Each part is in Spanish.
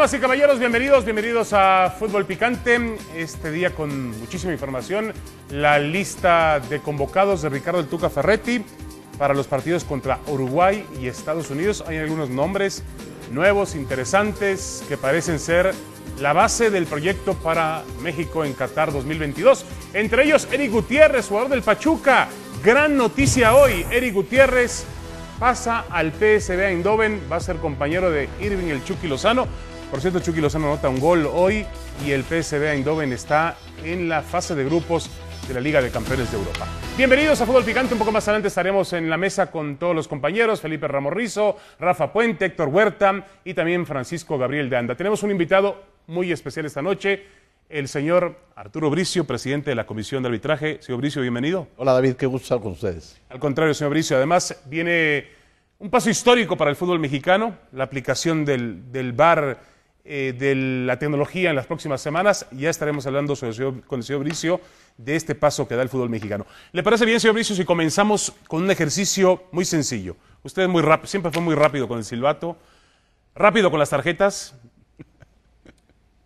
Damas y caballeros, bienvenidos, bienvenidos a Fútbol Picante. Este día con muchísima información, la lista de convocados de Ricardo El Tuca Ferretti para los partidos contra Uruguay y Estados Unidos. Hay algunos nombres nuevos, interesantes, que parecen ser la base del proyecto para México en Qatar 2022. Entre ellos, Eric Gutiérrez, jugador del Pachuca. Gran noticia hoy, Eric Gutiérrez pasa al PSV Eindhoven, va a ser compañero de Irving El Chucky Lozano. Por cierto, Chucky Lozano anota un gol hoy y el PSV Eindhoven está en la fase de grupos de la Liga de Campeones de Europa. Bienvenidos a Fútbol Picante. Un poco más adelante estaremos en la mesa con todos los compañeros: Felipe Ramorrizo, Rafa Puente, Héctor Huerta y también Francisco Gabriel de Anda. Tenemos un invitado muy especial esta noche, el señor Arturo Bricio, presidente de la Comisión de Arbitraje. Señor Bricio, bienvenido. Hola David, qué gusto estar con ustedes. Al contrario, señor Bricio, además viene un paso histórico para el fútbol mexicano, la aplicación del, del VAR eh, de la tecnología en las próximas semanas. Ya estaremos hablando con el señor Bricio de este paso que da el fútbol mexicano. ¿Le parece bien, señor Bricio, si comenzamos con un ejercicio muy sencillo? Usted muy rápido, siempre fue muy rápido con el silbato, rápido con las tarjetas,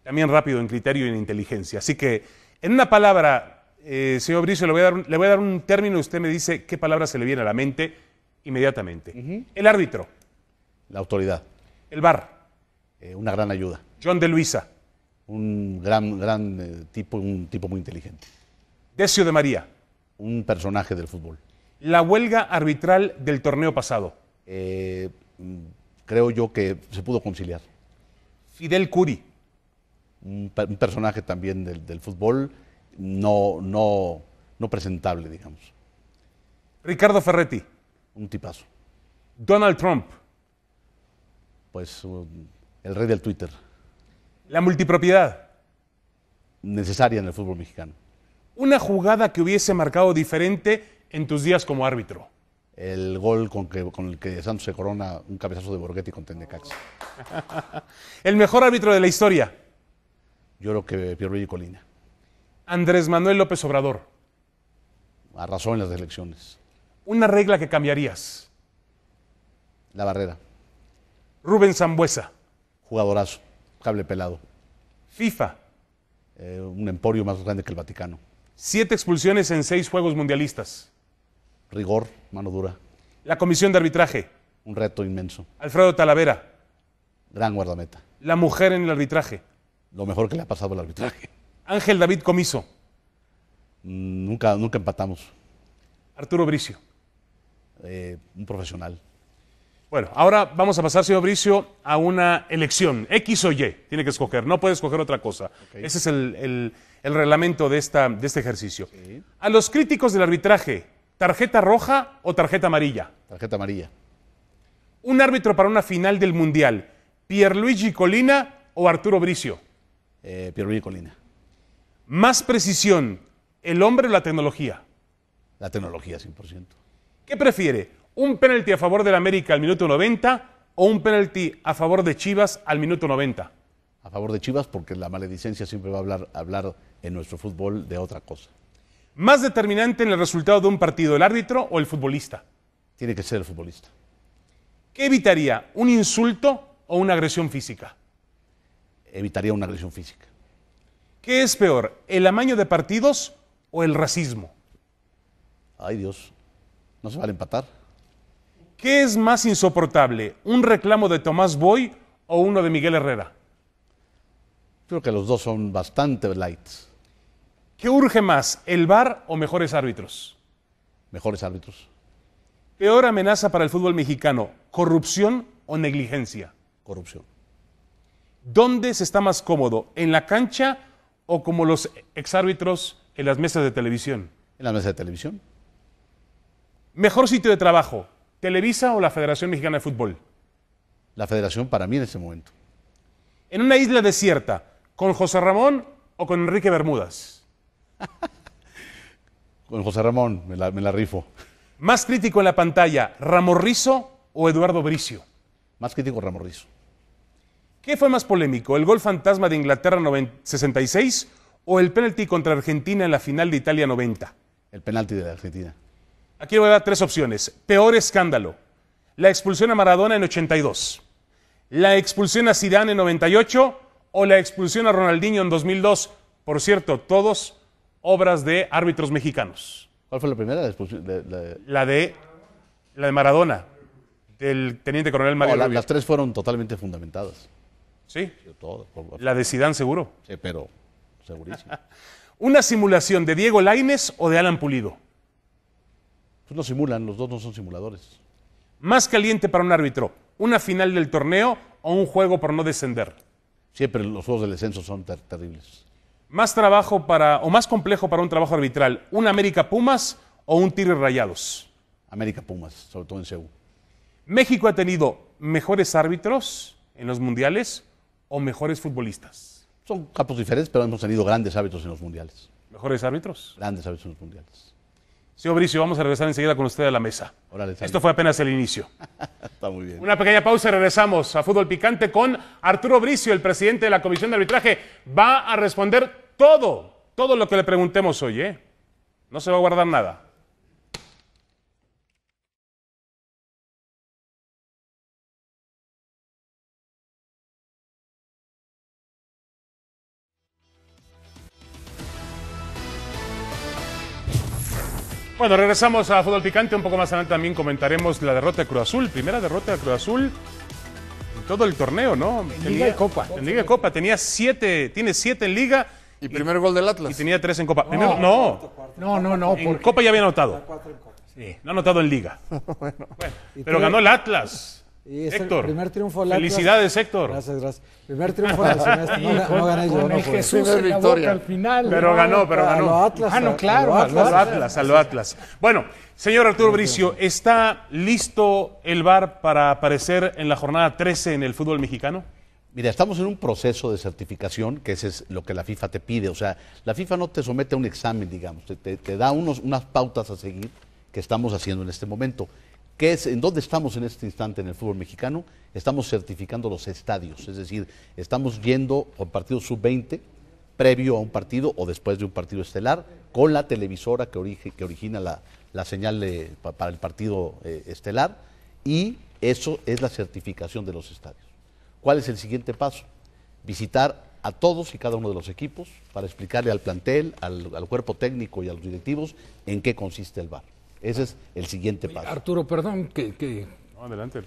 también rápido en criterio y en inteligencia. Así que, en una palabra, eh, señor Bricio, le voy, a dar un, término y usted me dice qué palabra se le viene a la mente inmediatamente. El árbitro. La autoridad. El bar. Eh, una gran ayuda. John de Luisa. Un gran, gran eh, tipo, un tipo muy inteligente. Decio de María. Un personaje del fútbol. La huelga arbitral del torneo pasado. Eh, mm, creo yo que se pudo conciliar. Fidel Curi. Un, personaje también del, fútbol no, no presentable, digamos. Ricardo Ferretti. Un tipazo. Donald Trump. Pues um, el rey del Twitter. La multipropiedad. Necesaria en el fútbol mexicano. Una jugada que hubiese marcado diferente en tus días como árbitro. El gol con, el que Santos se corona un cabezazo de Borghetti con Tendecax. el mejor árbitro de la historia. Yo creo que Pierluigi Colina. Andrés Manuel López Obrador. Arrasó en las elecciones. Una regla que cambiarías? La barrera. Rubén Zambuesa. Jugadorazo, cable pelado. FIFA. Eh, un emporio más grande que el Vaticano. Siete expulsiones en seis Juegos Mundialistas. Rigor, mano dura. La Comisión de Arbitraje. Un reto inmenso. Alfredo Talavera. Gran guardameta. La mujer en el arbitraje. Lo mejor que le ha pasado al arbitraje. Ángel David Comiso. Mm, nunca, nunca empatamos. Arturo Bricio. Eh, un profesional. Bueno, ahora vamos a pasar, señor Bricio, a una elección, X o Y, tiene que escoger, no puede escoger otra cosa. Ese es el, reglamento de, esta, de este ejercicio. A los críticos del arbitraje, ¿tarjeta roja o tarjeta amarilla? Tarjeta amarilla. Un árbitro para una final del Mundial, ¿Pierluigi Colina o Arturo Bricio? Eh, Pierluigi Colina. Más precisión, ¿el hombre o la tecnología? La tecnología, 100%. ¿Qué prefiere? un penalti a favor del América al minuto 90 o un penalti a favor de Chivas al minuto 90? A favor de Chivas porque la maledicencia siempre va a hablar, hablar en nuestro fútbol de otra cosa. ¿Más determinante en el resultado de un partido el árbitro o el futbolista? Tiene que ser el futbolista. ¿Qué evitaría? ¿Un insulto o una agresión física? Evitaría una agresión física. ¿Qué es peor, el amaño de partidos o el racismo? Ay Dios, no se a empatar. ¿Qué es más insoportable, un reclamo de Tomás Boy o uno de Miguel Herrera? Creo que los dos son bastante lights. ¿Qué urge más, el VAR o mejores árbitros? Mejores árbitros. Peor amenaza para el fútbol mexicano, corrupción o negligencia. Corrupción. ¿Dónde se está más cómodo? ¿En la cancha o como los exárbitros en las mesas de televisión? En las mesas de televisión. Mejor sitio de trabajo, ¿Televisa o la Federación Mexicana de Fútbol? La Federación para mí en ese momento. En una isla desierta, ¿con José Ramón o con Enrique Bermudas? con José Ramón, me la, rifo. Más crítico en la pantalla, ¿Ramorrizo o Eduardo Bricio? Más crítico Ramorrizo. ¿Qué fue más polémico, el gol fantasma de Inglaterra 66 o el penalti contra Argentina en la final de Italia 90? El penalti de la Argentina. Aquí voy a dar tres opciones. Peor escándalo. La expulsión a Maradona en 82. La expulsión a Zidane en 98 o la expulsión a Ronaldinho en 2002. Por cierto, todos obras de árbitros mexicanos. ¿Cuál fue la primera? La, de, Maradona, del teniente coronel Mario. las tres fueron totalmente fundamentadas. Sí. La de Sidán seguro. Sí, pero segurísimo. Una simulación de Diego Laines o de Alan Pulido. Pues no simulan, los dos no son simuladores. Más caliente para un árbitro, una final del torneo o un juego por no descender. Siempre los juegos del descenso son terribles. Más trabajo para, o más complejo para un trabajo arbitral, un América Pumas o un Tiro Rayados. América Pumas, sobre todo en Seúl. México ha tenido mejores árbitros en los mundiales o mejores futbolistas. Son capos diferentes, pero hemos tenido grandes árbitros en los mundiales. ¿Mejores árbitros? Grandes árbitros en los mundiales. Señor Bricio, vamos a regresar enseguida con usted a la mesa. Esto fue apenas el inicio. Está muy bien. Una pequeña pausa y regresamos a Fútbol Picante con Arturo Bricio, el presidente de la Comisión de Arbitraje. Va a responder todo, todo lo que le preguntemos hoy, ¿eh? No se va a guardar nada. Bueno, regresamos a Fútbol Picante. Un poco más adelante también comentaremos la derrota de Cruz Azul. Primera derrota de Cruz Azul en todo el torneo, ¿no? En Liga y Copa. En Liga y Copa. Tenía siete, tiene siete en Liga. Y, primer gol del Atlas. Y tenía tres en Copa. No, no. No, no, En Copa ya había anotado. No ha anotado en Liga. pero ganó el Atlas. Héctor, primer triunfo del Atlas. Felicidades, Héctor. Gracias, gracias. Primer triunfo del semestre. No, Jesús la victoria. Pero ganó, pero ganó. Ah, a lo Atlas, A lo Atlas, Bueno, señor Arturo Bricio, ¿está listo el VAR para aparecer en la jornada 13 en el fútbol mexicano? Mira, estamos en un proceso de certificación, que ese es lo que la FIFA te pide. O sea, la FIFA no te somete a un examen, digamos, te, te da unos, unas pautas a seguir que estamos haciendo en este momento. ¿En dónde estamos en este instante en el fútbol mexicano? Estamos certificando los estadios, es decir, estamos yendo un partido sub-20 previo a un partido o después de un partido estelar con la televisora que, origina la, señal para el partido eh, estelar y eso es la certificación de los estadios. ¿Cuál es el siguiente paso? Visitar a todos y cada uno de los equipos para explicarle al plantel, al, al cuerpo técnico y a los directivos en qué consiste el bar. Ese es el siguiente paso. Arturo, perdón que... adelante,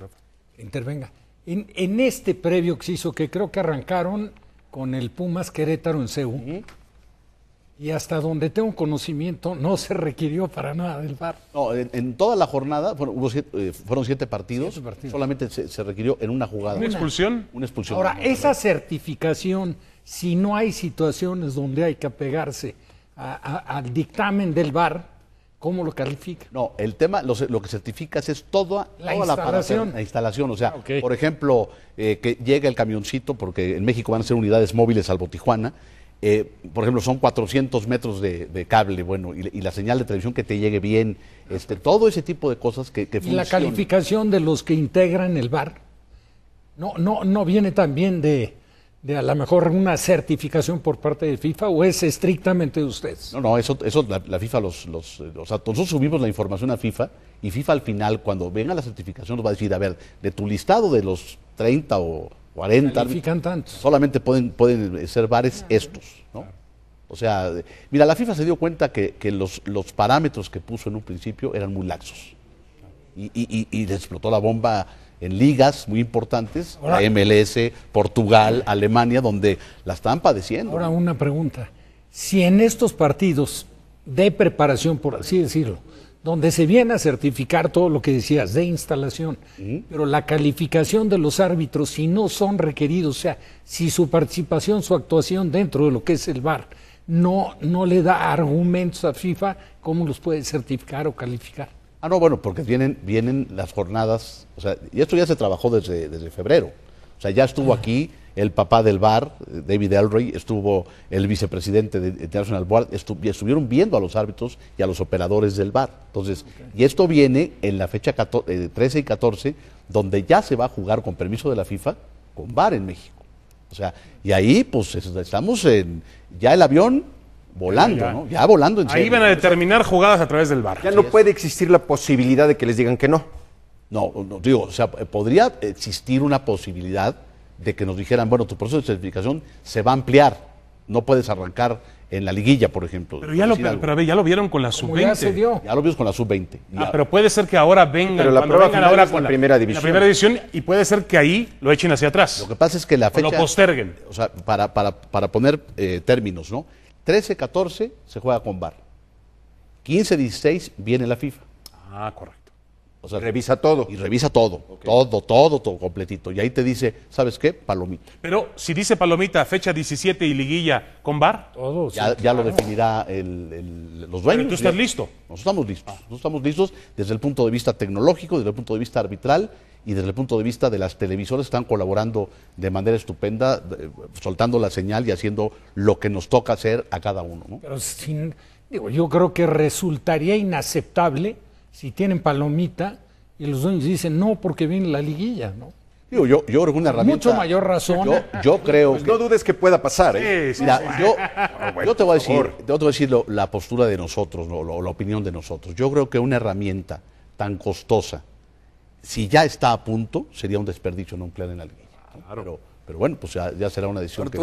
Intervenga. En, este previo que se hizo, que creo que arrancaron con el Pumas Querétaro en CEU, y hasta donde tengo conocimiento, no se requirió para nada del VAR. No, en, toda la jornada, fueron, eh, siete, partidos, solamente se, requirió en una jugada. ¿Una, expulsión? Una expulsión. Ahora, esa certificación, si no hay situaciones donde hay que apegarse al dictamen del VAR, ¿Cómo lo califica? No, el tema, lo, que certificas es toda la, instalación. La, instalación. O sea, por ejemplo, eh, que llegue el camioncito, porque en México van a ser unidades móviles al Botijuana. Eh, por ejemplo, son 400 metros de, cable, bueno, y, la señal de televisión que te llegue bien, este, todo ese tipo de cosas que, que ¿Y la calificación de los que integran el bar? No, no, no viene también de, de a lo mejor una certificación por parte de FIFA o es estrictamente de ustedes? No, no, eso, eso la, FIFA los, los, eh, o sea, nosotros subimos la información a FIFA y FIFA al final, cuando venga la certificación, nos va a decir, a ver, de tu listado de los 30 o 40, solamente pueden, pueden eh, ser bares estos, ¿no? O sea, mira, la FIFA se dio cuenta que, que los, los parámetros que puso en un principio eran muy laxos. Y, y, y, y explotó la bomba en ligas muy importantes, MLS, Portugal, Alemania, donde la están padeciendo. Ahora una pregunta. Si en estos partidos de preparación, por así decirlo, donde se viene a certificar todo lo que decías de instalación, pero la calificación de los árbitros, si no son requeridos, o sea, si su participación, su actuación dentro de lo que es el VAR, no, no le da argumentos a FIFA, ¿cómo los puede certificar o calificar? Ah, no, bueno, porque vienen, vienen las jornadas, o sea, y esto ya se trabajó desde, febrero. O sea, ya estuvo aquí el papá del bar, David Elroy, estuvo el vicepresidente de International Board, estuvieron viendo a los árbitros y a los operadores del bar. Entonces, y esto viene en la fecha 13 eh, y 14, donde ya se va a jugar con permiso de la FIFA con bar en México. O sea, y ahí pues estamos en, ya el avión volando, ¿no? Ya volando en Ahí van a determinar jugadas a través del bar. Ya no puede existir la posibilidad de que les digan que no. No, digo, o sea, podría existir una posibilidad de que nos dijeran, bueno, tu proceso de certificación se va a ampliar, no puedes arrancar en la liguilla, por ejemplo. Pero, ya lo, pero, ya lo, vieron con la sub-20. Ya, lo vimos con la sub-20. Ah, pero puede ser que ahora vengan, pero la prueba vengan ahora con la, primera división. La primera división y puede ser que ahí lo echen hacia atrás. Lo que pasa es que la fecha... O lo posterguen. O sea, para, para, para poner eh, términos, ¿no? 13, 14 se juega con bar. 15, 16 viene la FIFA. Ah, correcto revisa todo. Y revisa todo, todo, todo, todo completito. Y ahí te dice, ¿sabes qué? Palomita. Pero si dice Palomita, fecha 17 y liguilla con bar, ya, lo definirá los dueños. tú estás listo. Nosotros estamos listos. Ah. Nosotros estamos listos desde el punto de vista tecnológico, desde el punto de vista arbitral y desde el punto de vista de las televisoras están colaborando de manera estupenda, soltando la señal y haciendo lo que nos toca hacer a cada uno. Pero yo creo que resultaría inaceptable si tienen palomita y los dueños dicen no porque viene la liguilla, ¿no? yo, creo que una herramienta. Mucho mayor razón. Yo, creo pues No dudes que pueda pasar, Yo, te voy a decir, te la postura de nosotros, lo, la opinión de nosotros. Yo creo que una herramienta tan costosa, si ya está a punto, sería un desperdicio no emplear en la liguilla. Pero, pero, bueno, pues ya, será una decisión que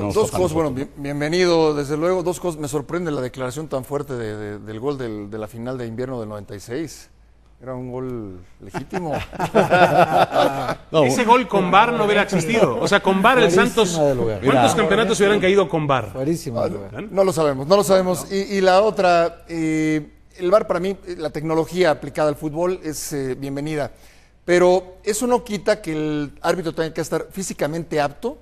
dos cosas, bueno, bienvenido, desde luego, dos cosas. Me sorprende la declaración tan fuerte del gol de la final de invierno del 96. Era un gol legítimo. Ese gol con bar no hubiera existido. O sea, con VAR el Santos. ¿Cuántos campeonatos hubieran caído con VAR? no lo sabemos, no lo sabemos. Y, la otra, eh, el bar para mí, la tecnología aplicada al fútbol es eh, bienvenida. Pero eso no quita que el árbitro tenga que estar físicamente apto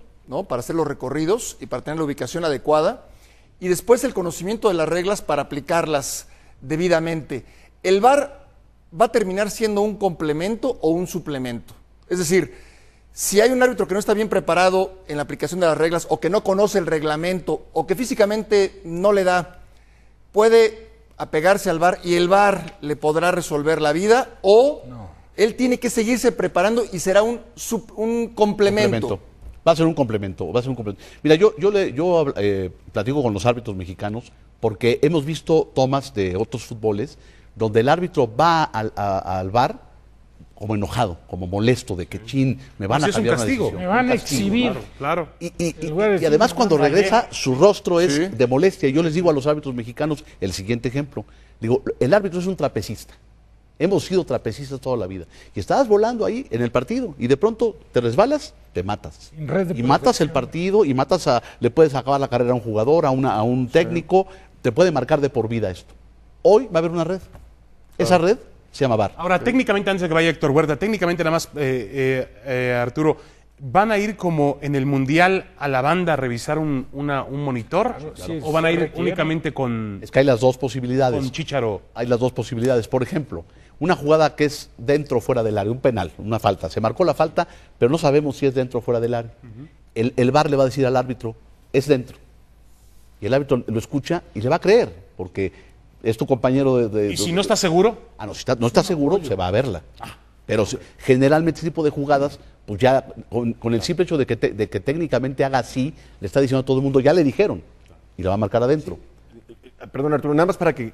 para hacer los recorridos y para tener la ubicación adecuada. Y después el conocimiento de las reglas para aplicarlas debidamente. El VAR va a terminar siendo un complemento o un suplemento. Es decir, si hay un árbitro que no está bien preparado en la aplicación de las reglas o que no conoce el reglamento o que físicamente no le da, puede apegarse al VAR y el VAR le podrá resolver la vida o él tiene que seguirse preparando y será un, complemento. Va a ser un complemento, va a ser un complemento. Mira, yo, yo, le, yo eh, platico con los árbitros mexicanos porque hemos visto tomas de otros fútboles donde el árbitro va al, bar como enojado, como molesto de que chin, me van pues a cambiar castigo. me van a exhibir. Claro. Y, y, además cuando regresa su rostro es de molestia. Yo les digo a los árbitros mexicanos el siguiente ejemplo. Digo, el árbitro es un trapecista. Hemos sido trapecistas toda la vida. Y estabas volando ahí en el partido y de pronto te resbalas, te matas. Y matas el partido y matas a. Le puedes acabar la carrera a un jugador, a, a un técnico. Te puede marcar de por vida esto. Hoy va a haber una red. Esa red se llama VAR. Ahora, técnicamente, antes de que vaya Héctor Huerta, técnicamente nada más, eh, eh, eh, Arturo. ¿Van a ir como en el Mundial a la banda a revisar un, monitor? ¿O van a ir únicamente con.? Es que hay las dos posibilidades. Con Chicharo. Hay las dos posibilidades. Por ejemplo, una jugada que es dentro o fuera del área, un penal, una falta. Se marcó la falta, pero no sabemos si es dentro o fuera del área. el, el VAR le va a decir al árbitro, es dentro. Y el árbitro lo escucha y le va a creer, porque es tu compañero de... ¿Y si no está seguro? Ah, no, si está, no está seguro, se va a verla. Ah. pero generalmente este tipo de jugadas, pues ya con, el simple hecho de que, de que técnicamente haga así, le está diciendo a todo el mundo, ya le dijeron, y la va a marcar adentro perdón Arturo, nada más para que,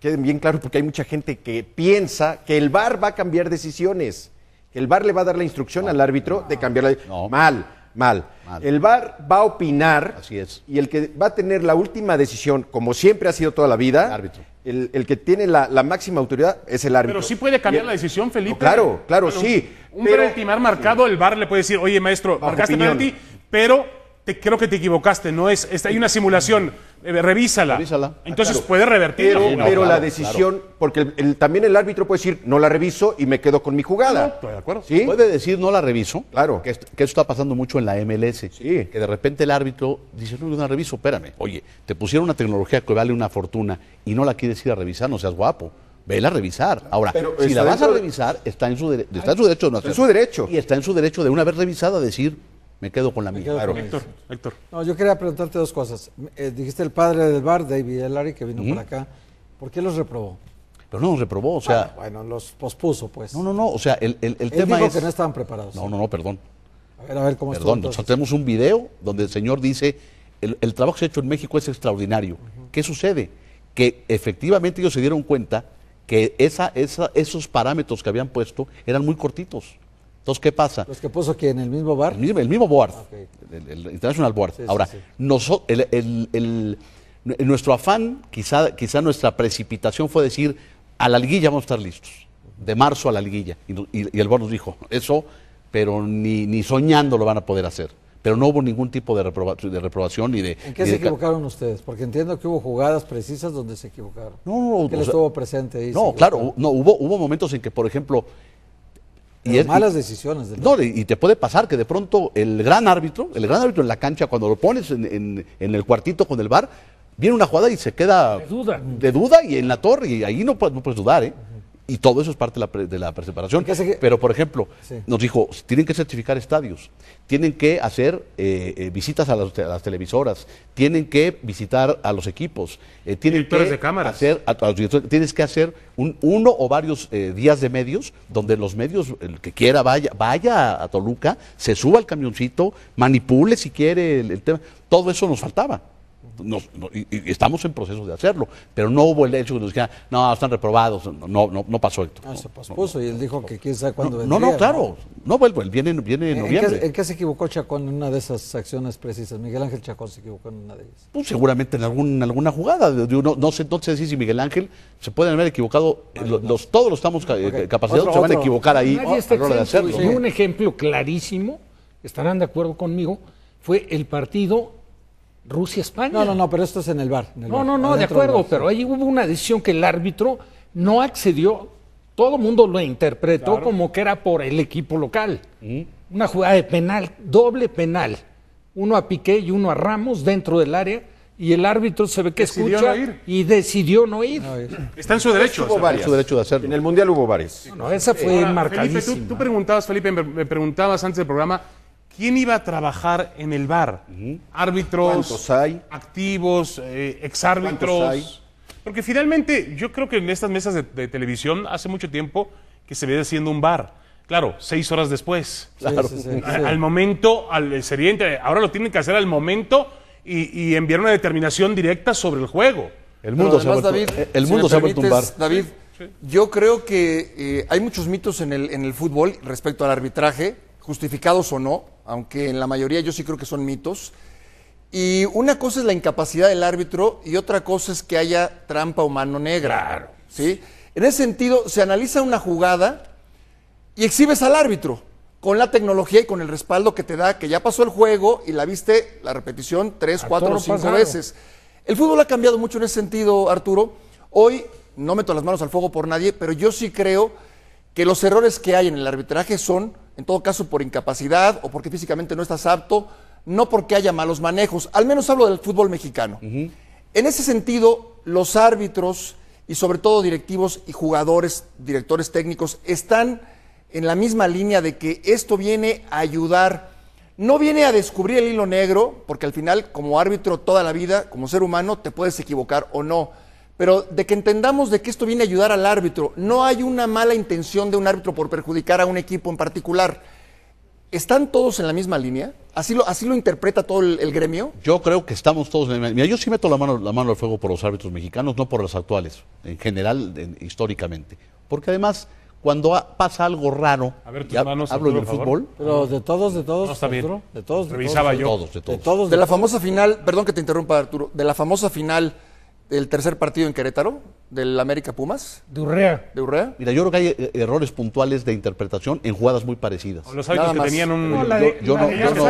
queden bien claros, porque hay mucha gente que piensa que el VAR va a cambiar decisiones, que el VAR le va a dar la instrucción al árbitro de cambiar la no. Mal, mal, El VAR va a opinar Así es. y el que va a tener la última decisión, como siempre ha sido toda la vida, el, que tiene la, máxima autoridad es el árbitro. Pero sí puede cambiar la decisión, Felipe. claro, claro, sí. Un penalti marcado, el VAR le puede decir, oye maestro, Bajo marcaste ti, pero creo que te equivocaste, no es, hay una simulación, eh, revísala. revísala. Ah, Entonces puede revertir. Pero, la decisión, porque también el árbitro puede decir, no la reviso y me quedo con mi jugada. de acuerdo. ¿Sí? Puede decir, no la reviso. Claro. Que, eso está pasando mucho en la MLS. Sí. Que de repente el árbitro dice, no, la reviso, espérame. Oye, te pusieron una tecnología que vale una fortuna y no la quieres ir a revisar, no seas guapo vela a revisar. Ahora, si la vas a revisar, está en su, derecho, está en su derecho En su derecho. Y está en su derecho de una vez revisada decir, me quedo con la mía. Héctor, Héctor. No, yo quería preguntarte dos cosas. Eh, dijiste el padre del bar, David Elari, que vino por acá. ¿Por qué los reprobó? Pero no los reprobó, o sea. Ah, bueno, los pospuso, pues. No, no, no, o sea, el, el, el tema dijo es. que no estaban preparados. No, no, no, perdón. A ver, a ver cómo Perdón, nosotros tenemos un video donde el señor dice: el, trabajo que se ha hecho en México es extraordinario. ¿Qué sucede? Que efectivamente ellos se dieron cuenta que esa, esa, esos parámetros que habían puesto eran muy cortitos. Entonces, ¿qué pasa? Los que puso aquí, en el mismo bar. El mismo, board, el, International Board. Ahora, nuestro afán, quizá, quizá nuestra precipitación fue decir, a la liguilla vamos a estar listos, de marzo a la liguilla. Y, el board nos dijo, eso, pero ni, soñando lo van a poder hacer pero no hubo ningún tipo de, de reprobación ni de... ¿En qué se equivocaron ustedes? Porque entiendo que hubo jugadas precisas donde se equivocaron. No, no, no. él estuvo presente. ahí. no, claro, no, hubo, hubo momentos en que, por ejemplo, y malas decisiones. Del... No, y te puede pasar que de pronto el gran árbitro, el gran árbitro en la cancha, cuando lo pones en, el cuartito con el bar, viene una jugada y se queda de duda, de duda y en la torre, y ahí no, pues, no puedes dudar, ¿eh? Y todo eso es parte de la, pre, de la Pero, por ejemplo, nos dijo, tienen que certificar estadios, tienen que hacer eh, eh, visitas a las, televisoras, tienen que visitar a los equipos, eh, tienen que cámaras. hacer, tienes que hacer un, uno o varios días de medios donde los medios, el que quiera vaya, vaya a Toluca, se suba al camioncito, manipule si quiere el tema. Todo eso nos faltaba no, y, estamos en proceso de hacerlo, pero no hubo el hecho que nos dijeran, no, están reprobados, no, no, no pasó esto. Ah, se y él dijo que quién sabe cuándo vendría. No, no, claro, no, vuelvo, él viene, viene en noviembre. ¿En qué, se equivocó Chacón en una de esas acciones precisas? Miguel Ángel Chacón se equivocó en una de ellas. Pues seguramente en, algún, alguna jugada, no, sé, entonces si Miguel Ángel se puede haber equivocado, los, todos los estamos eh, capacitados, se van a equivocar ahí a la de hacerlo. Pues, un ejemplo clarísimo, estarán de acuerdo conmigo, fue el partido Rusia-España. No, no, no, pero esto es en el bar. no, no, no, de acuerdo, pero ahí hubo una decisión que el árbitro no accedió. Todo el mundo lo interpretó como que era por el equipo local. Mm. Una jugada de penal, doble penal. Uno a Piqué y uno a Ramos dentro del área. Y el árbitro se ve que escucha y decidió no ir. Está en su derecho. En su derecho de hacerlo. En el Mundial hubo varios. No, esa fue marcadísima. Felipe, tú preguntabas, Felipe, me preguntabas antes del programa ¿Quién iba a trabajar en el bar? Árbitros, activos, eh, exárbitros. Porque finalmente yo creo que en estas mesas de, televisión hace mucho tiempo que se ve haciendo un bar. Claro, seis horas después. claro. al, momento, al ahora lo tienen que hacer al momento y, enviar una determinación directa sobre el juego. El mundo se ha vuelto, el mundo se ha vuelto un bar. David, yo creo que eh, hay muchos mitos en el, en el fútbol respecto al arbitraje, justificados o no aunque en la mayoría yo sí creo que son mitos. Y una cosa es la incapacidad del árbitro y otra cosa es que haya trampa o mano negra. ¿sí? En ese sentido, se analiza una jugada y exhibes al árbitro con la tecnología y con el respaldo que te da, que ya pasó el juego y la viste la repetición tres, cuatro o cinco veces. El fútbol ha cambiado mucho en ese sentido, Arturo. Hoy no meto las manos al fuego por nadie, pero yo sí creo que los errores que hay en el arbitraje son en todo caso por incapacidad o porque físicamente no estás apto, no porque haya malos manejos, al menos hablo del fútbol mexicano. En ese sentido, los árbitros y sobre todo directivos y jugadores, directores técnicos, están en la misma línea de que esto viene a ayudar, no viene a descubrir el hilo negro, porque al final como árbitro toda la vida, como ser humano, te puedes equivocar o no pero de que entendamos de que esto viene a ayudar al árbitro, no hay una mala intención de un árbitro por perjudicar a un equipo en particular. ¿Están todos en la misma línea? ¿Así lo, así lo interpreta todo el, gremio? Yo creo que estamos todos en la misma línea yo sí meto la mano, la mano al fuego por los árbitros mexicanos, no por los actuales, en general, históricamente. Porque además, cuando pasa algo raro, a ver, hablo del fútbol. Pero de todos, de todos. de todos, Revisaba yo. De todos, de todos. De todos de la famosa final, perdón que te interrumpa, Arturo, de la famosa final el tercer partido en Querétaro, del América Pumas. De Urrea. De Urrea. Mira, yo creo que hay eh, errores puntuales de interpretación en jugadas muy parecidas. los hábitos que tenían un. No, yo, no. Yo no, no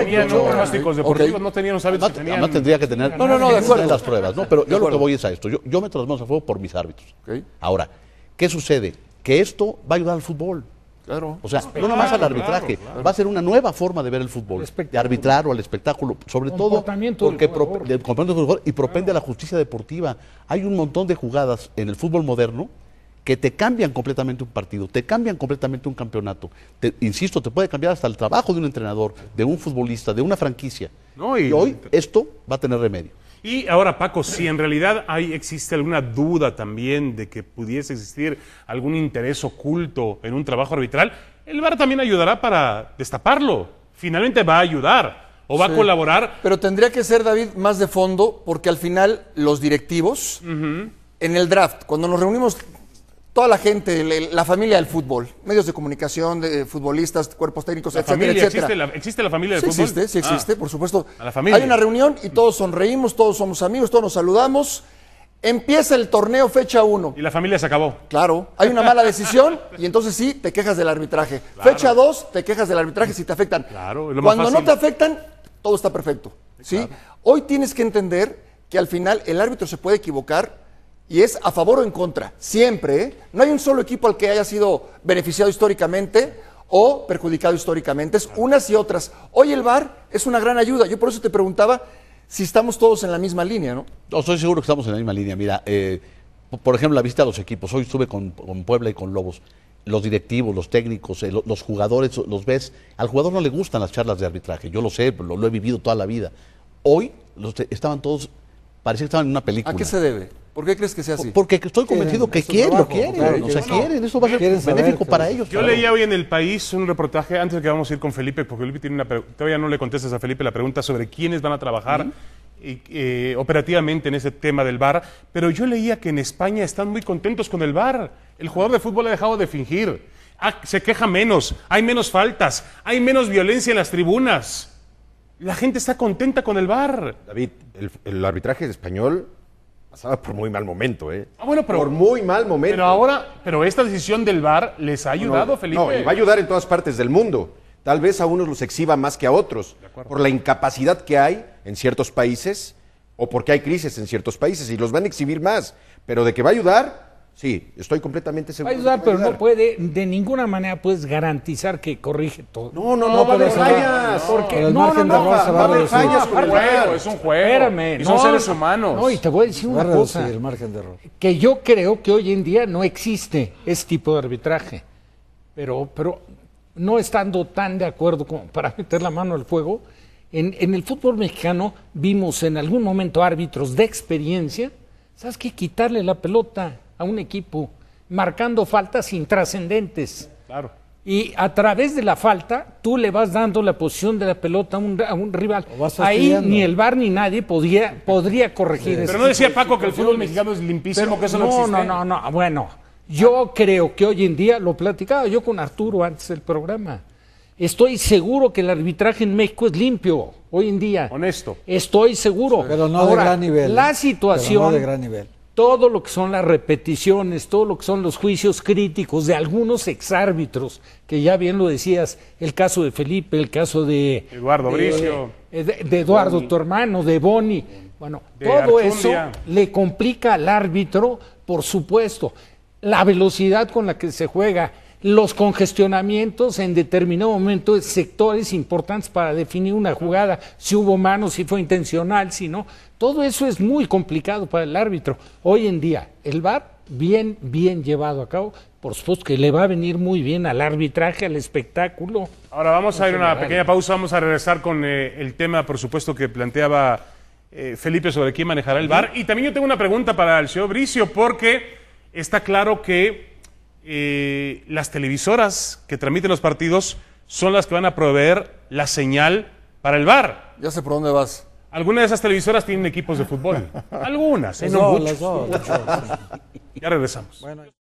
tenían los tenían. tendría que tener. No, no, no, de las pruebas, ¿no? Pero yo lo que voy es a esto. Yo, me meto a fuego por mis árbitros. Ahora, ¿qué sucede? Que esto va a ayudar al fútbol. Claro. O sea, no nomás al arbitraje, va a ser una nueva forma de ver el fútbol, de arbitrar o al espectáculo, sobre todo porque del y propende a la justicia deportiva. Hay un montón de jugadas en el fútbol moderno que te cambian completamente un partido, te cambian completamente un campeonato. Te, insisto, te puede cambiar hasta el trabajo de un entrenador, de un futbolista, de una franquicia. y hoy esto va a tener remedio. Y ahora, Paco, si en realidad hay, existe alguna duda también de que pudiese existir algún interés oculto en un trabajo arbitral, el VAR también ayudará para destaparlo. Finalmente va a ayudar o va a colaborar. Pero tendría que ser, David, más de fondo, porque al final los directivos, en el draft, cuando nos reunimos toda la gente, la familia del fútbol, medios de comunicación, de futbolistas, cuerpos técnicos, etc. Existe, la, familia del sí fútbol? Existe, sí ah, existe, por supuesto. la familia. Hay una reunión y todos sonreímos, todos somos amigos, todos nos saludamos. Empieza el torneo fecha 1. Y la familia se acabó. Claro, hay una mala decisión y entonces sí, te quejas del arbitraje. Fecha 2, te quejas del arbitraje si te afectan. Claro, lo más Cuando no te afectan, todo está perfecto. ¿sí? Hoy tienes que entender que al final el árbitro se puede equivocar y es a favor o en contra, siempre. ¿eh? No hay un solo equipo al que haya sido beneficiado históricamente o perjudicado históricamente, es unas y otras. Hoy el VAR es una gran ayuda. Yo por eso te preguntaba si estamos todos en la misma línea, ¿no? No, estoy seguro que estamos en la misma línea. Mira, eh, por ejemplo, la vista de los equipos. Hoy estuve con, Puebla y con Lobos los directivos, los técnicos, eh, los jugadores, los ves. Al jugador no le gustan las charlas de arbitraje, yo lo sé, lo, he vivido toda la vida. Hoy estaban todos Parecía que estaban en una película. ¿A qué se debe? ¿Por qué crees que sea así? Porque estoy convencido que quieren, lo quieren. o quieren, eso va a ser benéfico para ellos. Yo leía hoy en El País un reportaje, antes de que vamos a ir con Felipe, porque Felipe tiene una pregunta, todavía no le contestas a Felipe la pregunta sobre quiénes van a trabajar. Eh, operativamente en ese tema del VAR, pero yo leía que en España están muy contentos con el bar. El jugador de fútbol ha dejado de fingir, ah, se queja menos, hay menos faltas, hay menos violencia en las tribunas. La gente está contenta con el VAR. David, el, arbitraje español pasaba por muy mal momento, ¿eh? Ah, bueno, pero. Por muy mal momento. Pero ahora, pero esta decisión del VAR les ha ayudado, Felipe. No, va a ayudar en todas partes del mundo. Tal vez a unos los exhiba más que a otros, por la incapacidad que hay en ciertos países o porque hay crisis en ciertos países y los van a exhibir más. Pero de que va a ayudar, Sí, estoy completamente seguro. Va a ayudar, pero no puede, de ninguna manera puedes garantizar que corrige todo. No, no, no, va a fallas. Porque no, no, no, va a haber fallas. Es un juego, Espérame, y son seres humanos. No, y te voy a decir una cosa. Que yo creo que hoy en día no existe ese tipo de arbitraje. Pero, pero no estando tan de acuerdo como para meter la mano al fuego, en, en el fútbol mexicano vimos en algún momento árbitros de experiencia, ¿sabes qué? Quitarle la pelota a un equipo, marcando faltas intrascendentes. Claro. Y a través de la falta, tú le vas dando la posición de la pelota a un, rival. Ahí ni el bar ni nadie podría corregir eso. Pero no decía Paco que el fútbol mexicano es limpísimo, no, no No, no, Bueno, yo creo que hoy en día, lo platicaba yo con Arturo antes del programa. Estoy seguro que el arbitraje en México es limpio hoy en día. Honesto. Estoy seguro. Pero no de gran nivel. La ¿eh? situación. de gran nivel todo lo que son las repeticiones, todo lo que son los juicios críticos de algunos exárbitros, que ya bien lo decías, el caso de Felipe, el caso de Eduardo Bricio, eh, de, Eduardo, tu hermano, de Boni. Bueno, todo eso le complica al árbitro, por supuesto. La velocidad con la que se juega, los congestionamientos en determinado momento, sectores importantes para definir una jugada, si hubo mano, si fue intencional, si no. Todo eso es muy complicado para el árbitro. Hoy en día, el VAR, bien, bien llevado a cabo, por supuesto que le va a venir muy bien al arbitraje, al espectáculo. Ahora vamos a ir a una pequeña pausa, vamos a regresar con eh, el tema, por supuesto, que planteaba eh, Felipe sobre quién manejará el VAR. Y también yo tengo una pregunta para el señor Bricio, porque está claro que eh, las televisoras que transmiten los partidos son las que van a proveer la señal para el bar. Ya sé por dónde vas. Algunas de esas televisoras tienen equipos de fútbol. Algunas, ¿eh? Ya regresamos. Bueno.